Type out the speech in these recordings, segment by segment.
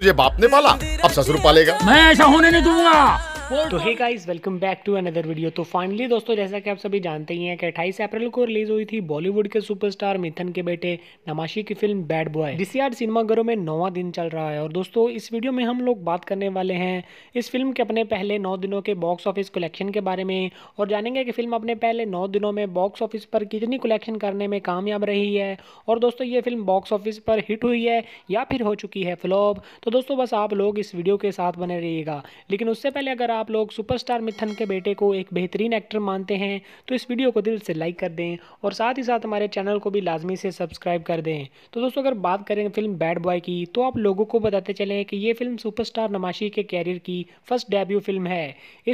तुझे बाप ने पाला अब ससुर पालेगा मैं ऐसा होने नहीं दूंगा तो hey guys welcome back to another video तो फाइनली दोस्तों जैसा कि आप सभी जानते ही हैं कि अट्ठाईस अप्रैल को रिलीज हुई थी बॉलीवुड के सुपरस्टार मिथन के बेटे नमाशी की फिल्म बैड बॉय डीसीआर सिनेमाघरों में नौवा दिन चल रहा है और दोस्तों इस वीडियो में हम लोग बात करने वाले हैं इस फिल्म के अपने पहले नौ दिनों के बॉक्स ऑफिस कलेक्शन के बारे में और जानेंगे कि फिल्म अपने पहले नौ दिनों में बॉक्स ऑफिस पर कितनी कलेक्शन करने में कामयाब रही है और दोस्तों ये फिल्म बॉक्स ऑफिस पर हिट हुई है या फिर हो चुकी है फ्लॉप तो दोस्तों बस आप लोग इस वीडियो के साथ बने रहिएगा लेकिन उससे पहले अगर आप आप लोग सुपरस्टार मिथन के बेटे को एक बेहतरीन एक्टर मानते हैं तो इस वीडियो को दिल से लाइक कर दें और साथ ही साथ हमारे चैनल को भी लाजमी से सब्सक्राइब कर दें तो दोस्तों अगर बात करें फिल्म बैड बॉय की तो आप लोगों को बताते चले कि ये फिल्म सुपरस्टार नमाशी के कैरियर की फर्स्ट डेब्यू फिल्म है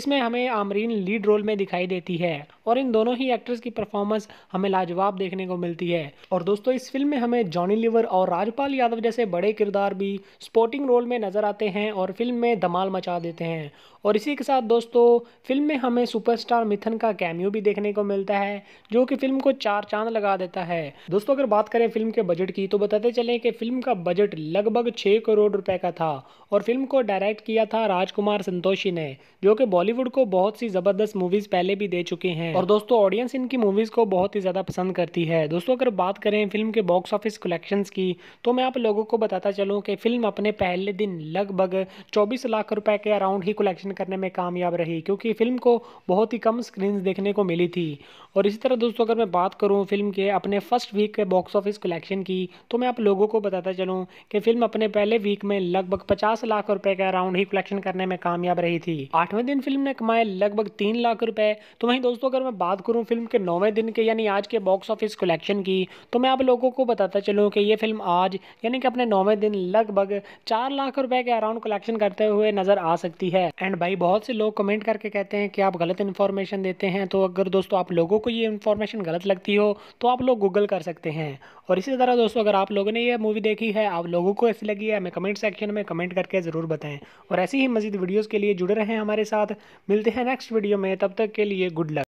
इसमें हमें आमरीन लीड रोल में दिखाई देती है और इन दोनों ही एक्टर्स की परफॉर्मेंस हमें लाजवाब देखने को मिलती है और दोस्तों इस फिल्म में हमें जॉनी लिवर और राजपाल यादव जैसे बड़े किरदार भी स्पोर्टिंग रोल में नजर आते हैं और फिल्म में धमाल मचा देते हैं और इसी इसी के साथ दोस्तों फिल्म में हमें सुपरस्टार मिथन का कैमियो भी देखने को मिलता है जो कि फिल्म को चार चांद लगा देता है दोस्तों अगर बात करें फिल्म के बजट की तो बताते चले कि फिल्म का बजट लगभग छः करोड़ रुपए का था और फिल्म को डायरेक्ट किया था राजकुमार संतोषी ने जो कि बॉलीवुड को बहुत सी ज़बरदस्त मूवीज़ पहले भी दे चुके हैं और दोस्तों ऑडियंस इनकी मूवीज़ को बहुत ही ज़्यादा पसंद करती है दोस्तों अगर बात करें फिल्म के बॉक्स ऑफिस कलेक्शन की तो मैं आप लोगों को बताता चलूँ कि फिल्म अपने पहले दिन लगभग चौबीस लाख रुपए के अराउंड ही कलेक्शन करने में कामयाब रही क्योंकि फिल्म को बहुत ही कम स्क्रीन देखने को मिली थी और इसी तरह दोस्तों अगर मैं बात करूँ फिल्म के अपने फर्स्ट वीक के बॉक्स ऑफिस कलेक्शन की तो मैं आप लोगों को बताता चलूँ कि फिल्म अपने पहले वीक में लगभग पचास लाख रुपए के अराउंड ही कलेक्शन करने में कामयाब रही थी आठवें दिन फिल्म ने कमाए लगभग तीन लाख रुपए तो वहीं दोस्तों अगर मैं बात करूँ फिल्म के नौवें दिन के यानी आज के बॉक्स ऑफिस कलेक्शन की तो मैं आप लोगों को बताता चलूँ कि ये फिल्म आज यानी कि अपने नौवें दिन लगभग चार लाख रुपए के अराउंड कलेक्शन करते हुए नजर आ सकती है एंड भाई बहुत से लोग कमेंट करके कहते हैं कि आप गलत इन्फॉर्मेशन देते हैं तो अगर दोस्तों आप लोगों को ये इन्फॉर्मेशन गलत लगती हो तो आप लोग गूगल कर सकते हैं और इसी तरह दोस्तों अगर आप लोगों ने ये मूवी देखी है आप लोगों को ऐसी लगी है हमें कमेंट सेक्शन में कमेंट करके ज़रूर बताएँ और ऐसी ही मजीद वीडियोज़ के लिए जुड़े रहें हमारे साथ मिलते हैं नेक्स्ट वीडियो में तब तक के लिए गुड लक